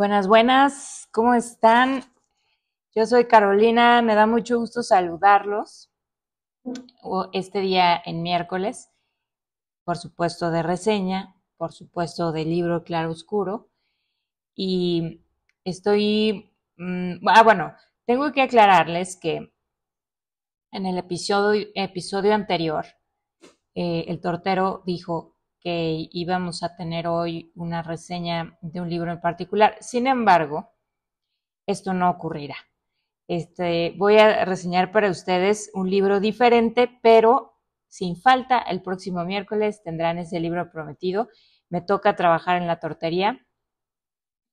Buenas, buenas, ¿cómo están? Yo soy Carolina, me da mucho gusto saludarlos este día en miércoles, por supuesto de reseña, por supuesto de libro Claro Oscuro. Y estoy, mm, ah, bueno, tengo que aclararles que en el episodio, episodio anterior, eh, el tortero dijo que íbamos a tener hoy una reseña de un libro en particular. Sin embargo, esto no ocurrirá. Este, voy a reseñar para ustedes un libro diferente, pero sin falta, el próximo miércoles tendrán ese libro prometido. Me toca trabajar en la tortería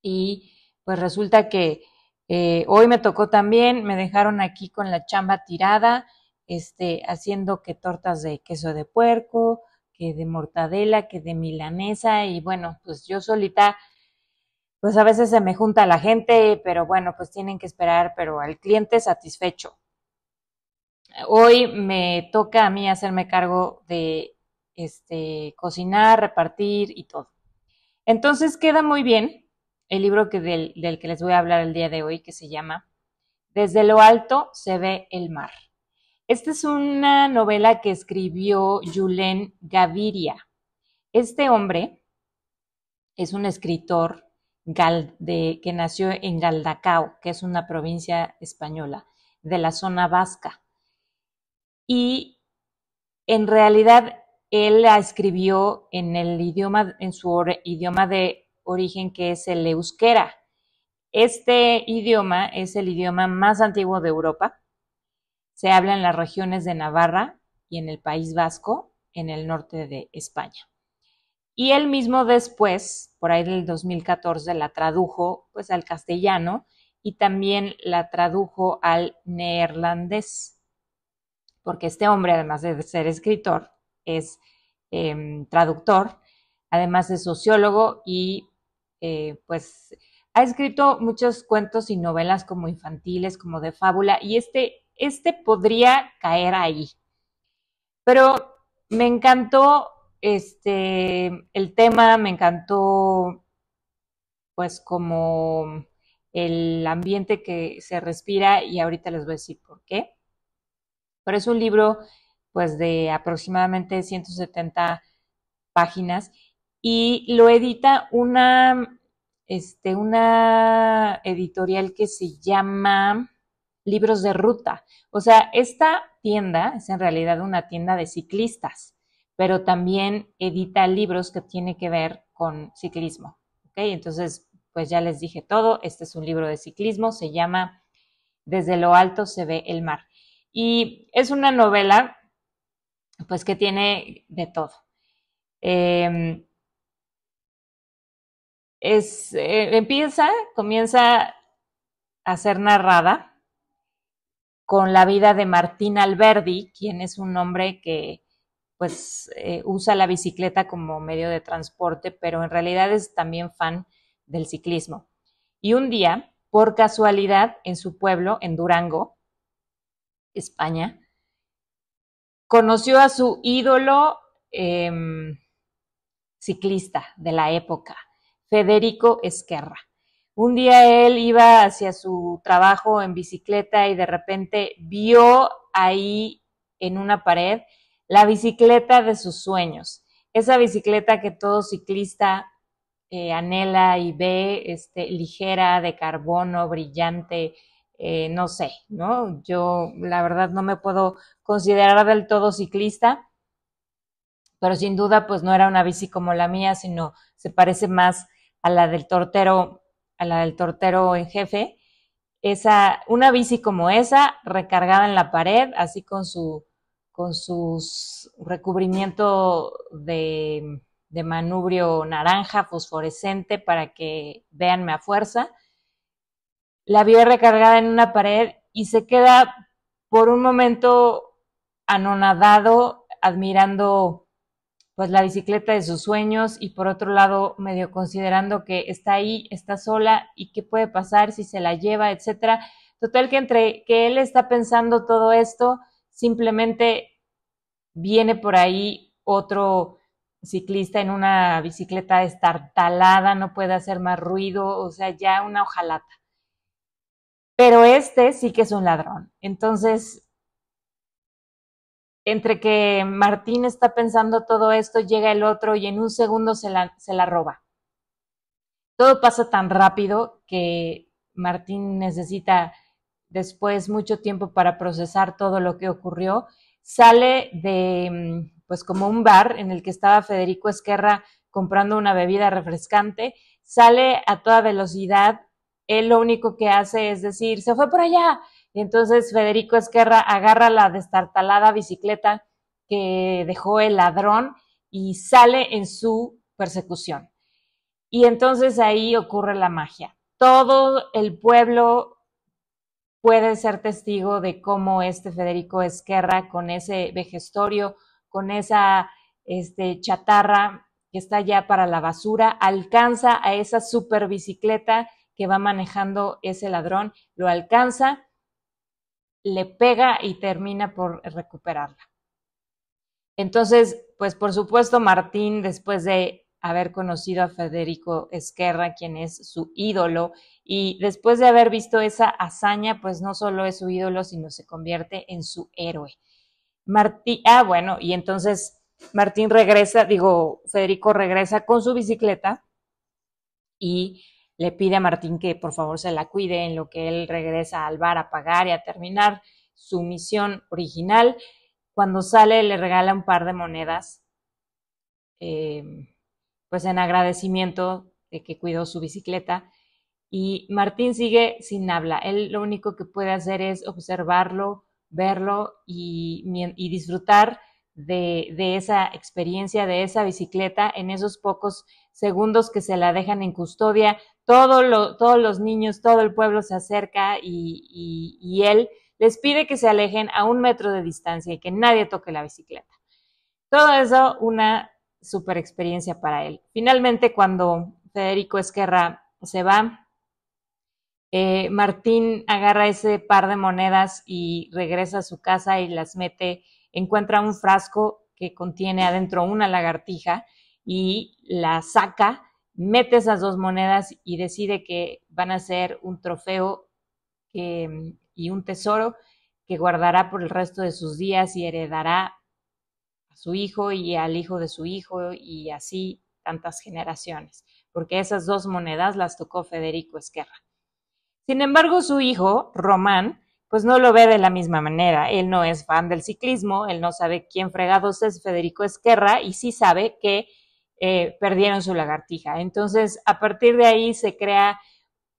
y pues resulta que eh, hoy me tocó también, me dejaron aquí con la chamba tirada, este, haciendo que tortas de queso de puerco, que de mortadela, que de milanesa y bueno, pues yo solita, pues a veces se me junta la gente, pero bueno, pues tienen que esperar, pero al cliente satisfecho. Hoy me toca a mí hacerme cargo de este, cocinar, repartir y todo. Entonces queda muy bien el libro que del que les voy a hablar el día de hoy, que se llama Desde lo alto se ve el mar. Esta es una novela que escribió Julen Gaviria. Este hombre es un escritor que nació en Galdacao, que es una provincia española de la zona vasca. Y en realidad él la escribió en el idioma, en su idioma de origen que es el euskera. Este idioma es el idioma más antiguo de Europa se habla en las regiones de Navarra y en el País Vasco, en el norte de España. Y él mismo después, por ahí del 2014, la tradujo pues al castellano y también la tradujo al neerlandés, porque este hombre, además de ser escritor, es em, traductor, además es sociólogo y eh, pues ha escrito muchos cuentos y novelas como infantiles, como de fábula, y este este podría caer ahí. Pero me encantó este, el tema, me encantó pues como el ambiente que se respira y ahorita les voy a decir por qué. Pero es un libro pues de aproximadamente 170 páginas y lo edita una, este, una editorial que se llama libros de ruta. O sea, esta tienda es en realidad una tienda de ciclistas, pero también edita libros que tiene que ver con ciclismo. ¿ok? Entonces, pues ya les dije todo, este es un libro de ciclismo, se llama Desde lo alto se ve el mar. Y es una novela, pues que tiene de todo. Em, es, eh, empieza, comienza a ser narrada con la vida de Martín Alberdi, quien es un hombre que pues eh, usa la bicicleta como medio de transporte, pero en realidad es también fan del ciclismo. Y un día, por casualidad, en su pueblo, en Durango, España, conoció a su ídolo em, ciclista de la época, Federico Esquerra. Un día él iba hacia su trabajo en bicicleta y de repente vio ahí en una pared la bicicleta de sus sueños. Esa bicicleta que todo ciclista eh, anhela y ve, este, ligera, de carbono, brillante, eh, no sé, ¿no? Yo la verdad no me puedo considerar del todo ciclista, pero sin duda pues no era una bici como la mía, sino se parece más a la del tortero a la del tortero en jefe, esa, una bici como esa, recargada en la pared, así con su con sus recubrimiento de, de manubrio naranja fosforescente para que veanme a fuerza. La vi recargada en una pared y se queda por un momento anonadado, admirando pues la bicicleta de sus sueños y por otro lado medio considerando que está ahí, está sola y qué puede pasar si se la lleva, etcétera. Total que entre que él está pensando todo esto, simplemente viene por ahí otro ciclista en una bicicleta estartalada, no puede hacer más ruido, o sea, ya una hojalata. Pero este sí que es un ladrón. Entonces, entre que Martín está pensando todo esto, llega el otro y en un segundo se la, se la roba. Todo pasa tan rápido que Martín necesita después mucho tiempo para procesar todo lo que ocurrió. Sale de, pues como un bar en el que estaba Federico Esquerra comprando una bebida refrescante, sale a toda velocidad. Él lo único que hace es decir, se fue por allá, y entonces Federico Esquerra agarra la destartalada bicicleta que dejó el ladrón y sale en su persecución. Y entonces ahí ocurre la magia. Todo el pueblo puede ser testigo de cómo este Federico Esquerra, con ese vejestorio, con esa este, chatarra que está ya para la basura, alcanza a esa super bicicleta que va manejando ese ladrón, lo alcanza le pega y termina por recuperarla. Entonces, pues por supuesto, Martín, después de haber conocido a Federico Esquerra, quien es su ídolo, y después de haber visto esa hazaña, pues no solo es su ídolo, sino se convierte en su héroe. Martín, ah, bueno, y entonces Martín regresa, digo, Federico regresa con su bicicleta y le pide a Martín que por favor se la cuide en lo que él regresa al bar a pagar y a terminar su misión original. Cuando sale le regala un par de monedas, eh, pues en agradecimiento de que cuidó su bicicleta. Y Martín sigue sin habla. Él lo único que puede hacer es observarlo, verlo y, y disfrutar de, esa experiencia, de esa bicicleta, en esos pocos segundos que se la dejan en custodia. todos los niños, todo el pueblo se acerca y, él les pide que se alejen a un metro de distancia y que nadie toque la bicicleta. Todo eso, una super experiencia para él. Finalmente, cuando Federico Esquerra se va, eh, Martín agarra ese par de monedas y regresa a su casa y las mete encuentra un frasco que contiene adentro una lagartija y la saca, mete esas dos monedas y decide que van a ser un trofeo y un tesoro que guardará por el resto de sus días y heredará a su hijo y al hijo de su hijo y así tantas generaciones, porque esas dos monedas las tocó Federico Esquerra. Sin embargo, su hijo, Román, pues no lo ve de la misma manera. Él no es fan del ciclismo, él no sabe quién fregados es Federico Esquerra y sí sabe que eh, perdieron su lagartija. Entonces, a partir de ahí se crea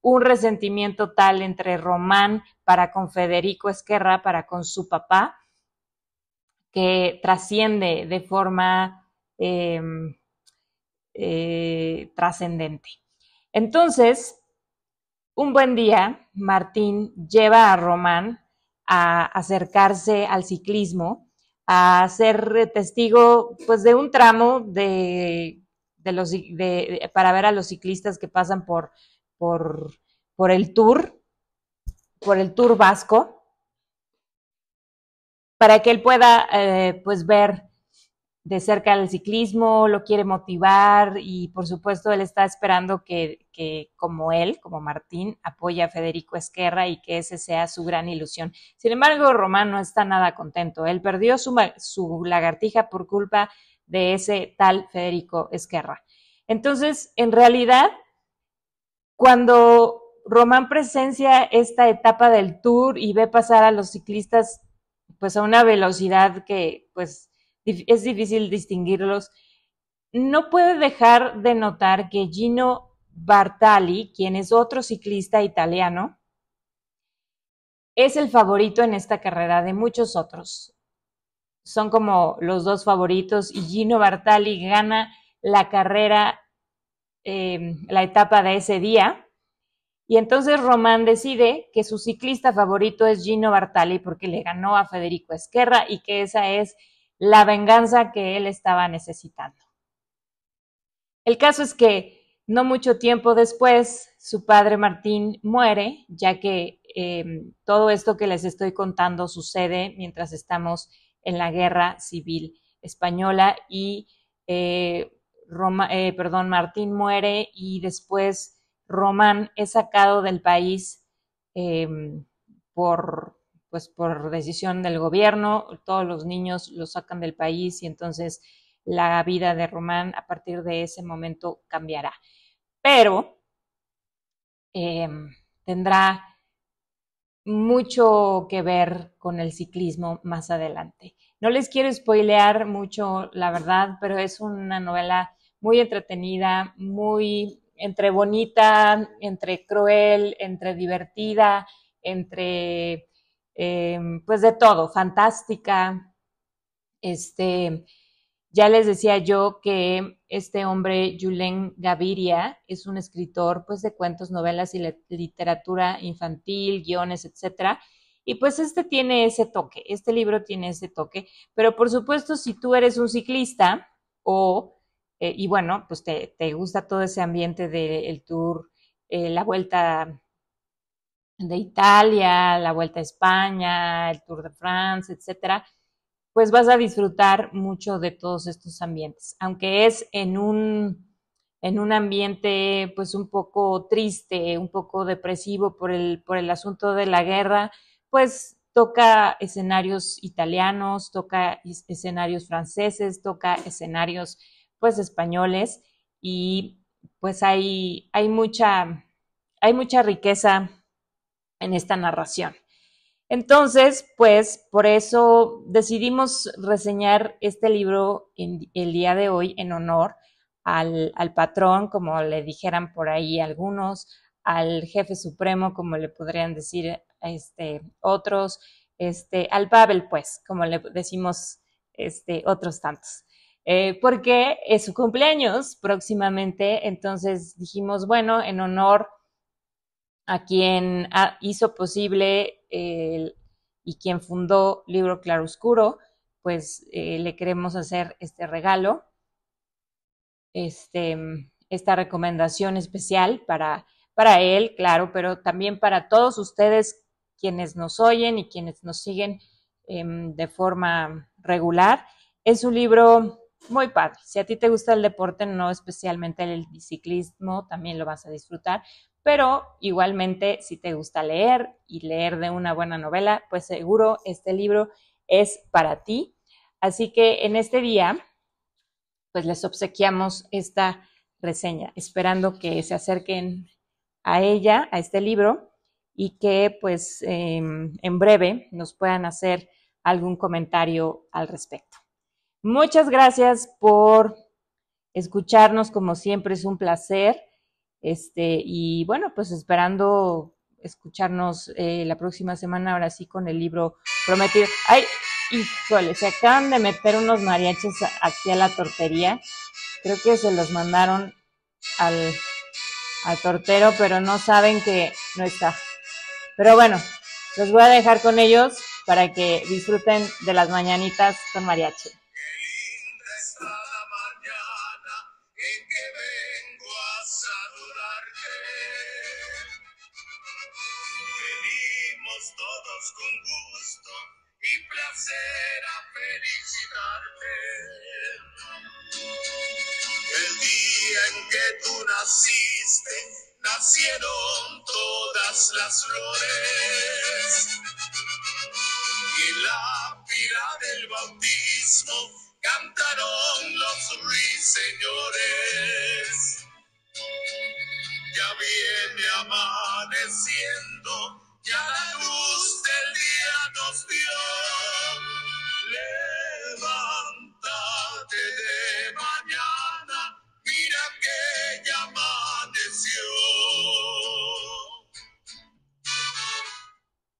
un resentimiento tal entre Román para con Federico Esquerra, para con su papá, que trasciende de forma em, eh, trascendente. Entonces, un buen día, Martín lleva a Román a acercarse al ciclismo, a ser testigo pues, de un tramo de, los, de, para ver a los ciclistas que pasan por, por, por el tour, por el tour vasco, para que él pueda eh, pues, ver de cerca del ciclismo, lo quiere motivar y por supuesto él está esperando que, como él, como Martín, apoye a Federico Esquerra y que ese sea su gran ilusión. Sin embargo, Román no está nada contento. Él perdió su, su lagartija por culpa de ese tal Federico Esquerra. Entonces, en realidad, cuando Román presencia esta etapa del tour y ve pasar a los ciclistas pues a una velocidad que pues es difícil distinguirlos. No puede dejar de notar que Gino Bartali, quien es otro ciclista italiano, es el favorito en esta carrera de muchos otros. Son como los dos favoritos y Gino Bartali gana la carrera, em, la etapa de ese día. Y entonces Román decide que su ciclista favorito es Gino Bartali porque le ganó a Federico Esquerra y que esa es la venganza que él estaba necesitando. El caso es que no mucho tiempo después su padre Martín muere, ya que em, todo esto que les estoy contando sucede mientras estamos en la guerra civil española y eh, eh, perdón, Martín muere y después Román es sacado del país em, por pues por decisión del gobierno, todos los niños lo sacan del país y entonces la vida de Román a partir de ese momento cambiará. Pero em, tendrá mucho que ver con el ciclismo más adelante. No les quiero spoilear mucho, la verdad, pero es una novela muy entretenida, muy entre bonita, entre cruel, entre divertida, entre Em, pues de todo, fantástica. Este, ya les decía yo que este hombre, Julen Gaviria, es un escritor pues de cuentos, novelas y literatura infantil, guiones, etcétera. Y pues este tiene ese toque, este libro tiene ese toque, pero por supuesto si tú eres un ciclista o, eh, y bueno, pues te, gusta todo ese ambiente del tour, eh, la vuelta de Italia, la Vuelta a España, el Tour de France, etcétera, pues vas a disfrutar mucho de todos estos ambientes. Aunque es en un, en un ambiente pues un poco triste, un poco depresivo por el, por el asunto de la guerra, pues toca escenarios italianos, toca escenarios franceses, toca escenarios pues españoles y pues hay, hay mucha, hay mucha riqueza en esta narración. Entonces, pues por eso decidimos reseñar este libro el día de hoy en honor al, patrón, como le dijeran por ahí algunos, al jefe supremo, como le podrían decir este, otros, este, al Babel, pues, como le decimos este, otros tantos. Eh, porque es su cumpleaños próximamente, entonces dijimos, bueno, en honor a quien hizo posible y quien fundó Libro Claroscuro, pues eh, le queremos hacer este regalo, este, esta recomendación especial para, para él, claro, pero también para todos ustedes quienes nos oyen y quienes nos siguen em, de forma regular. Es un libro muy padre. Si a ti te gusta el deporte, no especialmente el biciclismo, también lo vas a disfrutar, pero igualmente si te gusta leer y leer de una buena novela, pues seguro este libro es para ti. Así que en este día, pues les obsequiamos esta reseña, esperando que se acerquen a ella, a este libro, y que pues em, en breve nos puedan hacer algún comentario al respecto. Muchas gracias por escucharnos, como siempre es un placer este, y bueno, pues esperando escucharnos eh, la próxima semana, ahora sí, con el libro prometido. ¡Ay! Híjole, se acaban de meter unos mariachis aquí a la tortería. Creo que se los mandaron al, al tortero, pero no saben que no está. Pero bueno, los voy a dejar con ellos para que disfruten de las mañanitas con mariachi. con gusto y placer a felicitarte. El día en que tú naciste, nacieron todas las flores. Y la pila del bautismo cantaron los ruiseñores.